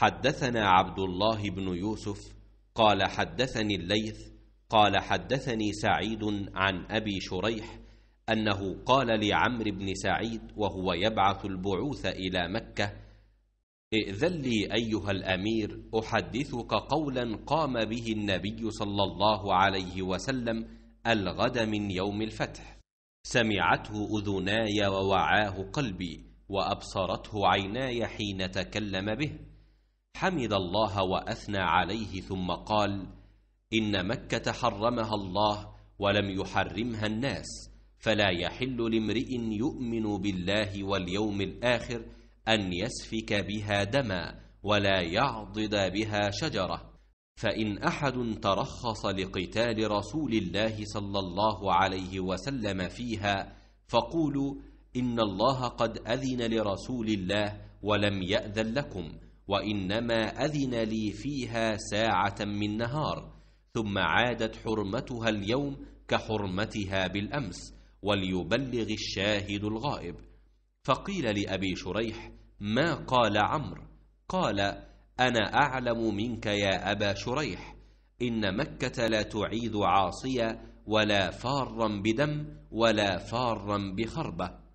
حدثنا عبد الله بن يوسف قال حدثني الليث قال حدثني سعيد عن أبي شريح أنه قال لعمرو بن سعيد وهو يبعث البعوث إلى مكة ائذن لي أيها الأمير أحدثك قولا قام به النبي صلى الله عليه وسلم الغد من يوم الفتح سمعته أذناي ووعاه قلبي وأبصرته عيناي حين تكلم به حمد الله وأثنى عليه ثم قال إن مكة حرمها الله ولم يحرمها الناس فلا يحل لامرئ يؤمن بالله واليوم الآخر أن يسفك بها دما ولا يعضد بها شجرة فإن أحد ترخص لقتال رسول الله صلى الله عليه وسلم فيها فقولوا إن الله قد أذن لرسول الله ولم يأذن لكم وانما اذن لي فيها ساعه من نهار ثم عادت حرمتها اليوم كحرمتها بالامس وليبلغ الشاهد الغائب فقيل لابي شريح ما قال عمرو قال انا اعلم منك يا ابا شريح ان مكه لا تعيذ عاصيا ولا فارا بدم ولا فارا بخربه